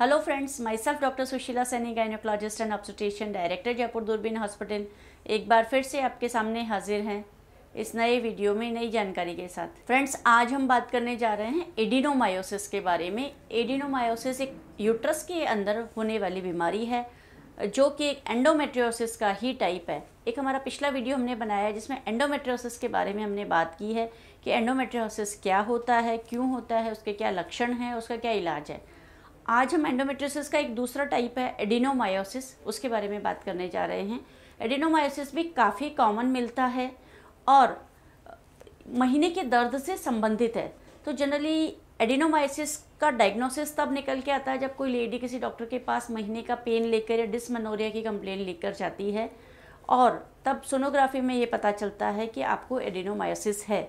hello friends myself doctor Sushila Saini gynaecologist and obstetrician director Jaipur Doorbeen hospital एक बार फिर से आपके सामने हाजिर हैं इस नए वीडियो में नई जानकारी के साथ फ्रेंड्स आज हम बात करने जा रहे हैं एडिनोमायोसिस के बारे में एडिनोमायोसिस एक यूट्रस के अंदर होने वाली बीमारी है जो कि एक एंडोमेट्रियोसिस का ही टाइप है एक हमारा पिछला वीडियो हमने बनाया है जिसमें एंडोमेट्रियोसिस के बारे में हमने बात की है कि एंडोमेट्रियोसिस क्या होता है क्यों होता है उसके क्या लक्षण हैं उसका क्या इलाज है आज हम एंडोमेट्रोसिस का एक दूसरा टाइप है एडिनोमायोसिस उसके बारे में बात करने जा रहे हैं एडिनोमायोसिस भी काफ़ी कॉमन मिलता है और महीने के दर्द से संबंधित है तो जनरली एडिनोमायोसिस का डायग्नोसिस तब निकल के आता है जब कोई लेडी किसी डॉक्टर के पास महीने का पेन लेकर या डिसमनोरिया की कंप्लेन लेकर जाती है और तब सोनोग्राफी में ये पता चलता है कि आपको एडिनोमायोसिस है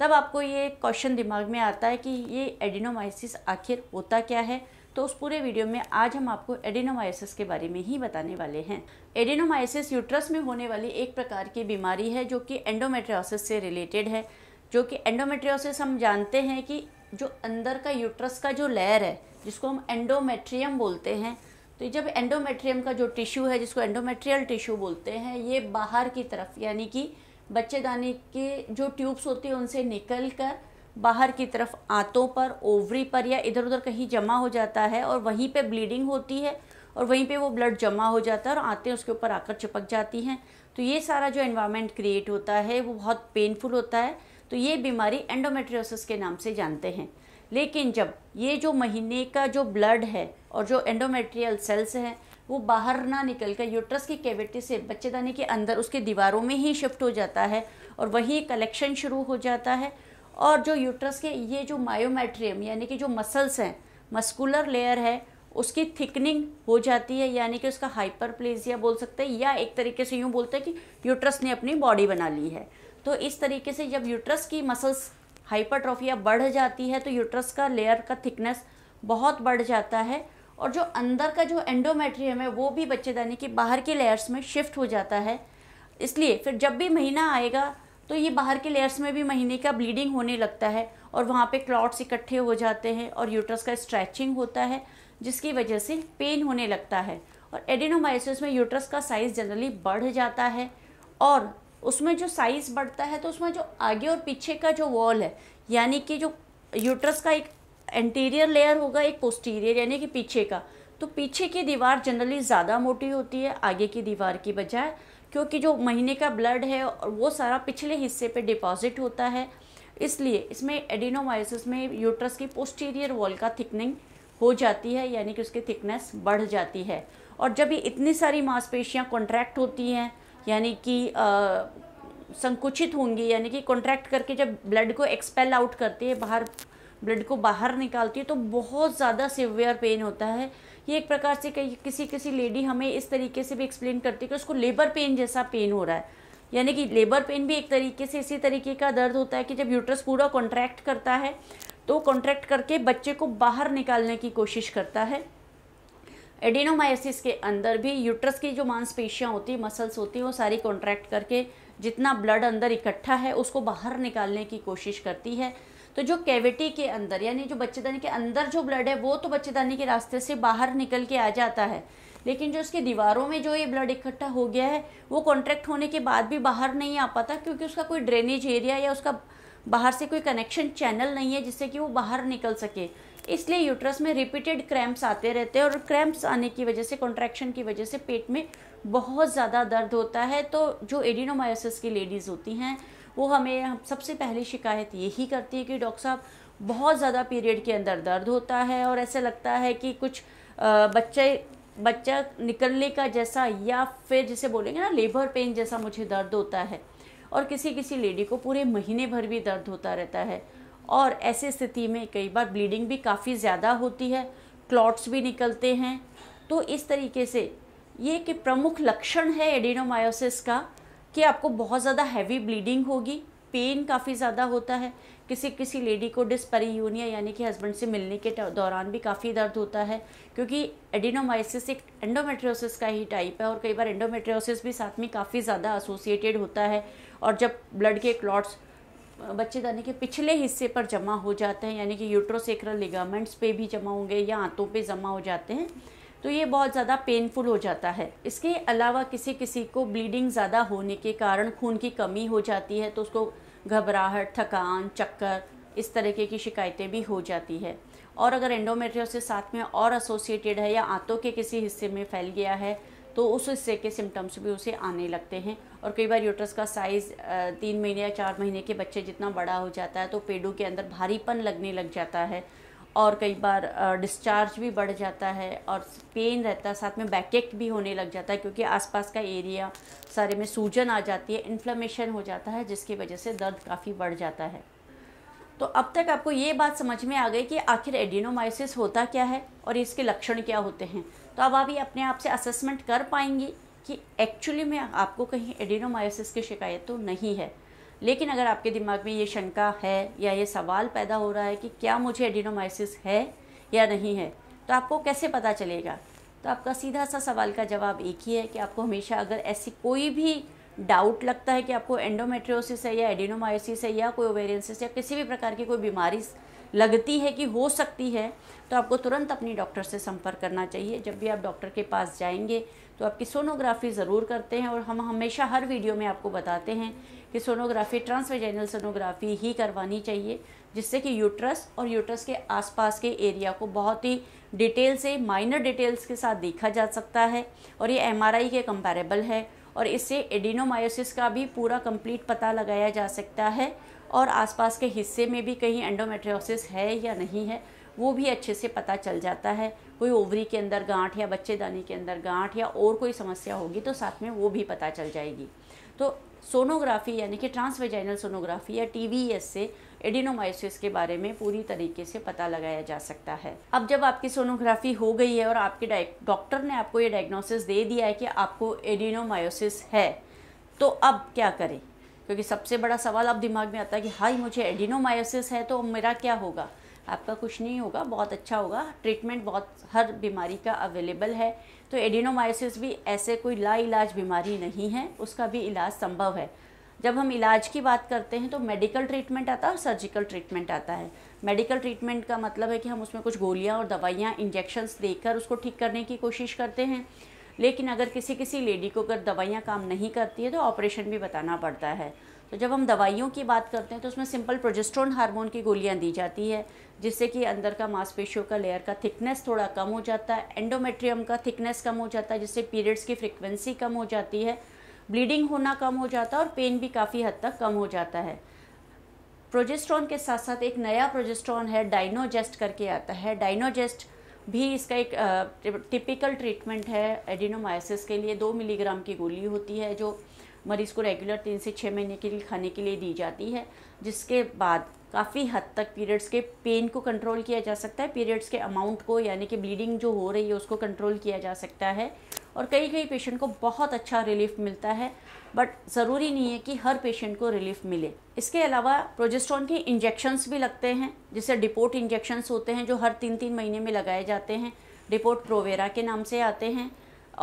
तब आपको ये क्वेश्चन दिमाग में आता है कि ये एडिनोमायोसिस आखिर होता क्या है तो उस पूरे वीडियो में आज हम आपको एडिनोमाइसिस के बारे में ही बताने वाले हैं एडिनोमाइसिस यूट्रस में होने वाली एक प्रकार की बीमारी है जो कि एंडोमेट्रियोसिस से रिलेटेड है जो कि एंडोमेट्रियोसिस हम जानते हैं कि जो अंदर का यूट्रस का जो लेयर है जिसको हम एंडोमेट्रियम बोलते हैं तो जब एंडोमेट्रियम का जो टिश्यू है जिसको एंडोमेट्रियल टिश्यू बोलते हैं ये बाहर की तरफ यानी कि बच्चेदानी के जो ट्यूब्स होती हैं उनसे निकल कर बाहर की तरफ आंतों पर ओवरी पर या इधर उधर कहीं जमा हो जाता है और वहीं पे ब्लीडिंग होती है और वहीं पे वो ब्लड जमा हो जाता है और आंतें उसके ऊपर आकर चिपक जाती हैं तो ये सारा जो इन्वायरमेंट क्रिएट होता है वो बहुत पेनफुल होता है तो ये बीमारी एंडोमेट्रियोसिस के नाम से जानते हैं लेकिन जब ये जो महीने का जो ब्लड है और जो एंडोमेट्रियल सेल्स हैं वो बाहर ना निकल कर यूट्रस की कैविटी से बच्चेदानी के अंदर उसके दीवारों में ही शिफ्ट हो जाता है और वही कलेक्शन शुरू हो जाता है और जो यूट्रस के ये जो मायोमेट्रियम यानी कि जो मसल्स हैं मस्कुलर लेयर है उसकी थिकनिंग हो जाती है यानी कि उसका हाइपर प्लेजिया बोल सकते हैं या एक तरीके से यूँ बोलते हैं कि यूट्रस ने अपनी बॉडी बना ली है तो इस तरीके से जब यूट्रस की मसल्स हाइपरट्रॉफी बढ़ जाती है तो यूट्रस का लेयर का थिकनेस बहुत बढ़ जाता है और जो अंदर का जो एंडोमेट्रियम है वो भी बच्चेदानी की बाहर के लेयर्स में शिफ्ट हो जाता है इसलिए फिर जब भी महीना आएगा तो ये बाहर के लेयर्स में भी महीने का ब्लीडिंग होने लगता है और वहाँ पे क्लॉट्स इकट्ठे हो जाते हैं और यूट्रस का स्ट्रेचिंग होता है जिसकी वजह से पेन होने लगता है और एडिनोमाइसिस में यूट्रस का साइज़ जनरली बढ़ जाता है और उसमें जो साइज़ बढ़ता है तो उसमें जो आगे और पीछे का जो वॉल है यानी कि जो यूट्रस का एक एंटीरियर लेयर होगा एक पोस्टीरियर यानी कि पीछे का तो पीछे की दीवार जनरली ज़्यादा मोटी होती है आगे की दीवार की बजाय क्योंकि जो महीने का ब्लड है वो सारा पिछले हिस्से पे डिपॉजिट होता है इसलिए इसमें एडिनोमाइसिस में यूट्रस की पोस्टीरियर वॉल का थिकनिंग हो जाती है यानी कि उसकी थिकनेस बढ़ जाती है और जब ये इतनी सारी मांसपेशियाँ कॉन्ट्रैक्ट होती हैं यानी कि संकुचित होंगी यानी कि कॉन्ट्रैक्ट करके जब ब्लड को एक्सपेल आउट करती है बाहर ब्लड को बाहर निकालती है तो बहुत ज़्यादा सिवियर पेन होता है ये एक प्रकार से कहीं किसी किसी लेडी हमें इस तरीके से भी एक्सप्लेन करती है कि उसको लेबर पेन जैसा पेन हो रहा है यानी कि लेबर पेन भी एक तरीके से इसी तरीके का दर्द होता है कि जब यूट्रस पूरा कॉन्ट्रैक्ट करता है तो कॉन्ट्रैक्ट करके बच्चे को बाहर निकालने की कोशिश करता है एडिनोमाइसिस के अंदर भी यूट्रस की जो मांसपेशियाँ होती हैं मसल्स होती हैं वो सारी कॉन्ट्रैक्ट करके जितना ब्लड अंदर इकट्ठा है उसको बाहर निकालने की कोशिश करती है तो जो कैविटी के अंदर यानी जो बच्चेदानी के अंदर जो ब्लड है वो तो बच्चेदानी के रास्ते से बाहर निकल के आ जाता है लेकिन जो उसकी दीवारों में जो ये ब्लड इकट्ठा हो गया है वो कॉन्ट्रैक्ट होने के बाद भी बाहर नहीं आ पाता क्योंकि उसका कोई ड्रेनेज एरिया या उसका बाहर से कोई कनेक्शन चैनल नहीं है जिससे कि वो बाहर निकल सके इसलिए यूट्रस में रिपीटेड क्रैम्प्स आते रहते हैं और क्रैम्प्स आने की वजह से कॉन्ट्रैक्शन की वजह से पेट में बहुत ज़्यादा दर्द होता है तो जो एडिनोमायोसिस की लेडीज़ होती हैं वो हमें सबसे पहली शिकायत यही करती है कि डॉक्टर साहब बहुत ज़्यादा पीरियड के अंदर दर्द होता है और ऐसे लगता है कि कुछ बच्चे बच्चा निकलने का जैसा या फिर जिसे बोलेंगे ना लेबर पेन जैसा मुझे दर्द होता है और किसी किसी लेडी को पूरे महीने भर भी दर्द होता रहता है और ऐसी स्थिति में कई बार ब्लीडिंग भी काफ़ी ज़्यादा होती है क्लॉट्स भी निकलते हैं तो इस तरीके से ये कि प्रमुख लक्षण है एडिनोमायोसिस का कि आपको बहुत ज़्यादा हैवी ब्लीडिंग होगी पेन काफ़ी ज़्यादा होता है किसी किसी लेडी को डिस्परी यूनिया यानी कि हस्बैंड से मिलने के दौरान भी काफ़ी दर्द होता है क्योंकि एडिनोमाइसिस एक एंडोमेट्रियोसिस का ही टाइप है और कई बार एंडोमेट्रियोसिस भी साथ में काफ़ी ज़्यादा एसोसिएटेड होता है और जब ब्लड के क्लॉट्स बच्चेदानी के पिछले हिस्से पर जमा हो जाते हैं यानी कि यूट्रोसेक्रल लिगामेंट्स पे भी जमा होंगे या आंतों पे जमा हो जाते हैं तो ये बहुत ज़्यादा पेनफुल हो जाता है इसके अलावा किसी किसी को ब्लीडिंग ज़्यादा होने के कारण खून की कमी हो जाती है तो उसको घबराहट थकान चक्कर इस तरीके की शिकायतें भी हो जाती है और अगर एंडोमेट्रियोसिस साथ में और एसोसिएटेड है या आंतों के किसी हिस्से में फैल गया है तो उस हिस्से के सिम्टम्स भी उसे आने लगते हैं और कई बार यूट्रस का साइज़ तीन महीने या चार महीने के बच्चे जितना बड़ा हो जाता है तो पेडू के अंदर भारीपन लगने लग जाता है और कई बार डिस्चार्ज भी बढ़ जाता है और पेन रहता है साथ में बैकेक भी होने लग जाता है क्योंकि आसपास का एरिया सारे में सूजन आ जाती है इन्फ्लेमेशन हो जाता है जिसकी वजह से दर्द काफ़ी बढ़ जाता है तो अब तक आपको ये बात समझ में आ गई कि आखिर एडिनोमाइसिस होता क्या है और इसके लक्षण क्या होते हैं तो अब आप ये अपने आप से असेसमेंट कर पाएंगी कि एक्चुअली में आपको कहीं एडिनोमाइसिस की शिकायत तो नहीं है लेकिन अगर आपके दिमाग में ये शंका है या ये सवाल पैदा हो रहा है कि क्या मुझे एडिनोमाइसिस है या नहीं है तो आपको कैसे पता चलेगा तो आपका सीधा सा सवाल का जवाब एक ही है कि आपको हमेशा अगर ऐसी कोई भी डाउट लगता है कि आपको एंडोमेट्रियोसिस है या एडिनोमाइसिस है या कोई ओवेरियंसिस या किसी भी प्रकार की कोई बीमारी लगती है कि हो सकती है तो आपको तुरंत अपनी डॉक्टर से संपर्क करना चाहिए जब भी आप डॉक्टर के पास जाएंगे तो आपकी सोनोग्राफी ज़रूर करते हैं और हम हमेशा हर वीडियो में आपको बताते हैं कि सोनोग्राफी ट्रांसवेजाइनल सोनोग्राफी ही करवानी चाहिए जिससे कि यूट्रस और यूट्रस के आसपास के एरिया को बहुत ही डिटेल से माइनर डिटेल्स के साथ देखा जा सकता है और ये एम के कम्पेरेबल है और इससे एडिनोमायोसिस का भी पूरा कंप्लीट पता लगाया जा सकता है और आसपास के हिस्से में भी कहीं एंडोमेट्रियोसिस है या नहीं है वो भी अच्छे से पता चल जाता है कोई ओवरी के अंदर गांठ या बच्चेदानी के अंदर गांठ या और कोई समस्या होगी तो साथ में वो भी पता चल जाएगी तो सोनोग्राफी यानी कि ट्रांसवेजाइनल सोनोग्राफी या टी से एडिनोमाइसिस के बारे में पूरी तरीके से पता लगाया जा सकता है अब जब आपकी सोनोग्राफी हो गई है और आपके डॉक्टर ने आपको ये डायग्नोसिस दे दिया है कि आपको एडिनोमायोसिस है तो अब क्या करें क्योंकि सबसे बड़ा सवाल अब दिमाग में आता है कि हाई मुझे एडिनोमायोसिस है तो मेरा क्या होगा आपका कुछ नहीं होगा बहुत अच्छा होगा ट्रीटमेंट बहुत हर बीमारी का अवेलेबल है तो एडिनोमायोसिस भी ऐसे कोई लाइलाज बीमारी नहीं है उसका भी इलाज संभव है जब हम इलाज की बात करते हैं तो मेडिकल ट्रीटमेंट आता है और सर्जिकल ट्रीटमेंट आता है मेडिकल ट्रीटमेंट का मतलब है कि हम उसमें कुछ गोलियाँ और दवाइयाँ इंजेक्शन्स देकर उसको ठीक करने की कोशिश करते हैं लेकिन अगर किसी किसी लेडी को अगर दवाइयाँ काम नहीं करती है तो ऑपरेशन भी बताना पड़ता है तो जब हम दवाइयों की बात करते हैं तो उसमें सिंपल प्रोजेस्ट्रॉन हार्मोन की गोलियां दी जाती है जिससे कि अंदर का मांसपेशियों का लेयर का थिकनेस थोड़ा कम हो जाता है एंडोमेट्रियम का थिकनेस कम हो जाता है जिससे पीरियड्स की फ्रिक्वेंसी कम हो जाती है ब्लीडिंग होना कम हो जाता है और पेन भी काफ़ी हद तक कम हो जाता है प्रोजेस्ट्रॉन के साथ साथ एक नया प्रोजेस्ट्रॉन है डाइनोजेस्ट करके आता है डाइनोजेस्ट भी इसका एक टिपिकल ट्रीटमेंट है एडिनोमाइसिस के लिए दो मिलीग्राम की गोली होती है जो मरीज़ को रेगुलर तीन से छः महीने के लिए खाने के लिए दी जाती है जिसके बाद काफ़ी हद तक पीरियड्स के पेन को कंट्रोल किया जा सकता है पीरियड्स के अमाउंट को यानी कि ब्लीडिंग जो हो रही है उसको कंट्रोल किया जा सकता है और कई कई पेशेंट को बहुत अच्छा रिलीफ मिलता है बट ज़रूरी नहीं है कि हर पेशेंट को रिलीफ मिले इसके अलावा प्रोजेस्ट्रॉन के इंजेक्शन्स भी लगते हैं जिसे डिपोट इंजेक्शन्स होते हैं जो हर तीन तीन महीने में लगाए जाते हैं डिपोट प्रोवेरा के नाम से आते हैं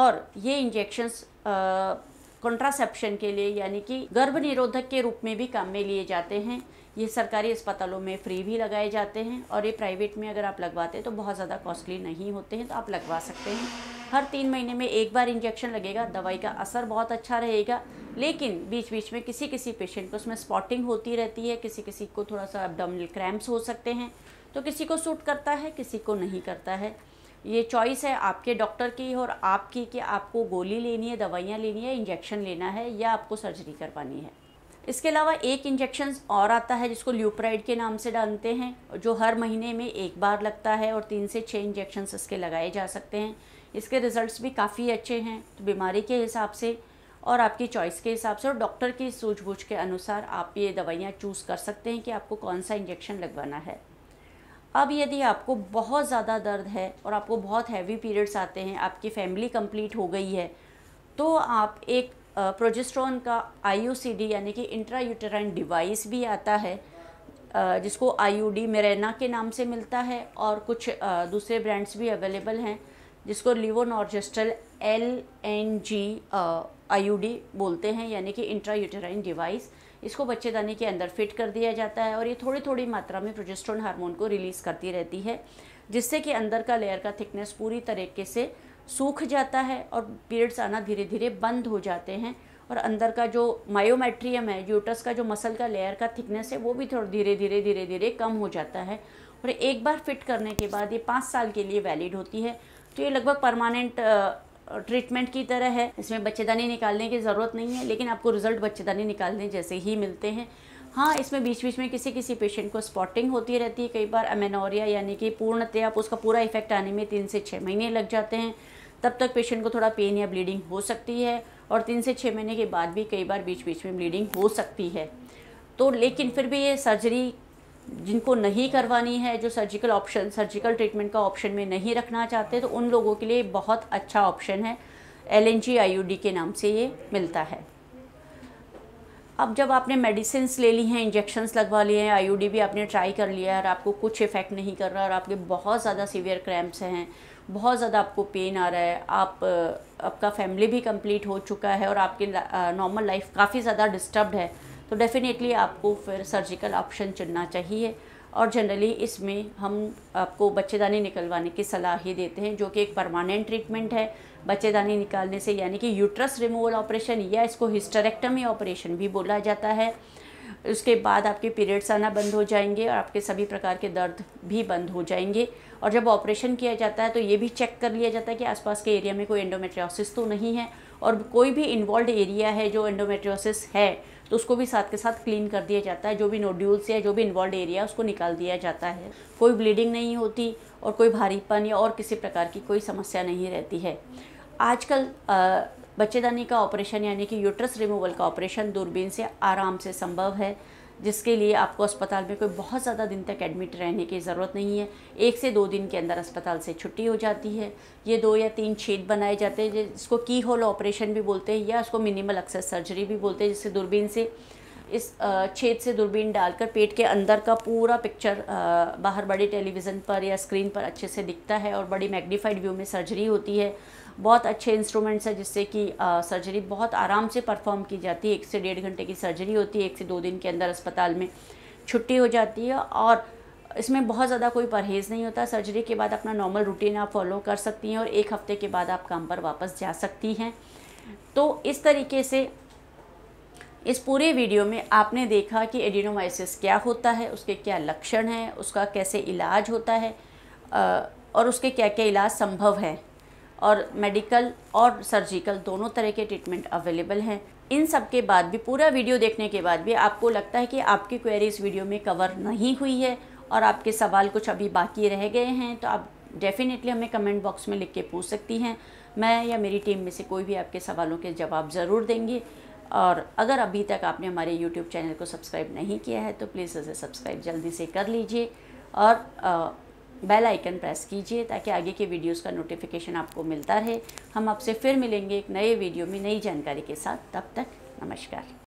और ये इंजेक्शन्स कंट्रासेप्शन के लिए यानी कि गर्भ निरोधक के रूप में भी काम में लिए जाते हैं ये सरकारी अस्पतालों में फ्री भी लगाए जाते हैं और ये प्राइवेट में अगर आप लगवाते हैं तो बहुत ज़्यादा कॉस्टली नहीं होते हैं तो आप लगवा सकते हैं हर तीन महीने में एक बार इंजेक्शन लगेगा दवाई का असर बहुत अच्छा रहेगा लेकिन बीच बीच में किसी किसी पेशेंट को उसमें स्पॉटिंग होती रहती है किसी किसी को थोड़ा सा एबडोमिनल क्रैम्प्स हो सकते हैं तो किसी को सूट करता है किसी को नहीं करता है ये चॉइस है आपके डॉक्टर की और आपकी कि आपको गोली लेनी है दवाइयाँ लेनी है इंजेक्शन लेना है या आपको सर्जरी करवानी है इसके अलावा एक इंजेक्शन और आता है जिसको ल्यूप्राइड के नाम से डालते हैं जो हर महीने में एक बार लगता है और तीन से छः इंजेक्शन्स इसके लगाए जा सकते हैं इसके रिज़ल्ट भी काफ़ी अच्छे हैं तो बीमारी के हिसाब से और आपकी चॉइस के हिसाब से और डॉक्टर की सूझबूझ के अनुसार आप ये दवाइयाँ चूज़ कर सकते हैं कि आपको कौन सा इंजेक्शन लगवाना है अब यदि आपको बहुत ज़्यादा दर्द है और आपको बहुत हैवी पीरियड्स आते हैं आपकी फैमिली कंप्लीट हो गई है तो आप एक प्रोजेस्ट्रॉन का आई यानी कि इंट्रा यूटेराइन डिवाइस भी आता है जिसको आई यू डी मेरेना के नाम से मिलता है और कुछ दूसरे ब्रांड्स भी अवेलेबल हैं जिसको levonorgestrel L N G I U D बोलते हैं यानी कि इंट्रा यूटेराइन डिवाइस इसको बच्चेदानी के अंदर फिट कर दिया जाता है और ये थोड़ी थोड़ी मात्रा में प्रोजेस्ट्रोन हार्मोन को रिलीज़ करती रहती है जिससे कि अंदर का लेयर का थिकनेस पूरी तरीके से सूख जाता है और पीरियड्स आना धीरे धीरे बंद हो जाते हैं और अंदर का जो मायोमेट्रियम है यूटस का जो मसल का लेयर का थिकनेस है वो भी थोड़ा धीरे धीरे धीरे धीरे कम हो जाता है और एक बार फिट करने के बाद ये पाँच साल के लिए वैलिड होती है तो ये लगभग परमानेंट ट्रीटमेंट uh, की तरह है इसमें बच्चेदानी निकालने की ज़रूरत नहीं है लेकिन आपको रिज़ल्ट बच्चेदानी निकालने जैसे ही मिलते हैं हाँ इसमें बीच बीच में किसी किसी पेशेंट को स्पॉटिंग होती रहती है कई बार अमेनोरिया यानी कि पूर्णतया उसका पूरा इफेक्ट आने में तीन से छः महीने लग जाते हैं तब तक पेशेंट को थोड़ा पेन या ब्लीडिंग हो सकती है और तीन से छः महीने के बाद भी कई बार बीच बीच में ब्लीडिंग हो सकती है तो लेकिन फिर भी ये सर्जरी जिनको नहीं करवानी है जो सर्जिकल ऑप्शन सर्जिकल ट्रीटमेंट का ऑप्शन में नहीं रखना चाहते तो उन लोगों के लिए बहुत अच्छा ऑप्शन है एल एन के नाम से ये मिलता है अब जब आपने मेडिसिन ले ली हैं इंजेक्शन्स लगवा लिए हैं आई भी आपने ट्राई कर लिया है और आपको कुछ इफ़ेक्ट नहीं कर रहा और आपके बहुत ज़्यादा सीवियर क्रैम्प्स हैं बहुत ज़्यादा आपको पेन आ रहा है आप आपका फैमिली भी कंप्लीट हो चुका है और आपकी नॉर्मल लाइफ काफ़ी ज़्यादा डिस्टर्ब है तो डेफ़िनेटली आपको फिर सर्जिकल ऑप्शन चुनना चाहिए और जनरली इसमें हम आपको बच्चेदानी निकलवाने की सलाह ही देते हैं जो कि एक परमानेंट ट्रीटमेंट है बच्चेदानी निकालने से यानी कि यूट्रस रिमूवल ऑपरेशन या इसको हिस्टरेक्टमी ऑपरेशन भी बोला जाता है उसके बाद आपके पीरियड्स आना बंद हो जाएंगे और आपके सभी प्रकार के दर्द भी बंद हो जाएंगे और जब ऑपरेशन किया जाता है तो ये भी चेक कर लिया जाता है कि आसपास के एरिया में कोई एंडोमेट्रियोसिस तो नहीं है और कोई भी इन्वॉल्व एरिया है जो एंडोमेट्रियोसिस है तो उसको भी साथ के साथ क्लीन कर दिया जाता है जो भी नोड्यूल्स या जो भी इन्वॉल्व एरिया है उसको निकाल दिया जाता है कोई ब्लीडिंग नहीं होती और कोई भारीपन या और किसी प्रकार की कोई समस्या नहीं रहती है आजकल बच्चेदानी का ऑपरेशन यानी कि यूट्रस रिमूवल का ऑपरेशन दूरबीन से आराम से संभव है जिसके लिए आपको अस्पताल में कोई बहुत ज़्यादा दिन तक एडमिट रहने की ज़रूरत नहीं है एक से दो दिन के अंदर अस्पताल से छुट्टी हो जाती है ये दो या तीन छेद बनाए जाते हैं जिसको की होल ऑपरेशन भी बोलते हैं या उसको मिनिमल एक्सेस सर्जरी भी बोलते हैं जिससे दूरबीन से इस छेद से दूरबीन डालकर पेट के अंदर का पूरा पिक्चर बाहर बड़े टेलीविज़न पर या स्क्रीन पर अच्छे से दिखता है और बड़ी मैग्नीफाइड व्यू में सर्जरी होती है बहुत अच्छे इंस्ट्रूमेंट्स हैं जिससे कि सर्जरी बहुत आराम से परफॉर्म की जाती है एक से डेढ़ घंटे की सर्जरी होती है एक से दो दिन के अंदर अस्पताल में छुट्टी हो जाती है और इसमें बहुत ज़्यादा कोई परहेज़ नहीं होता सर्जरी के बाद अपना नॉर्मल रूटीन आप फॉलो कर सकती हैं और एक हफ़्ते के बाद आप काम पर वापस जा सकती हैं तो इस तरीके से इस पूरे वीडियो में आपने देखा कि एडिनोमाइसिस क्या होता है उसके क्या लक्षण हैं उसका कैसे इलाज होता है और उसके क्या क्या इलाज संभव है और मेडिकल और सर्जिकल दोनों तरह के ट्रीटमेंट अवेलेबल हैं इन सब के बाद भी पूरा वीडियो देखने के बाद भी आपको लगता है कि आपकी क्वेरी इस वीडियो में कवर नहीं हुई है और आपके सवाल कुछ अभी बाकी रह गए हैं तो आप डेफ़िनेटली हमें कमेंट बॉक्स में लिख के पूछ सकती हैं मैं या मेरी टीम में से कोई भी आपके सवालों के जवाब ज़रूर देंगे और अगर अभी तक आपने हमारे यूट्यूब चैनल को सब्सक्राइब नहीं किया है तो प्लीज़ उसे सब्सक्राइब जल्दी से कर लीजिए और बेल आइकन प्रेस कीजिए ताकि आगे के वीडियोस का नोटिफिकेशन आपको मिलता रहे हम आपसे फिर मिलेंगे एक नए वीडियो में नई जानकारी के साथ तब तक नमस्कार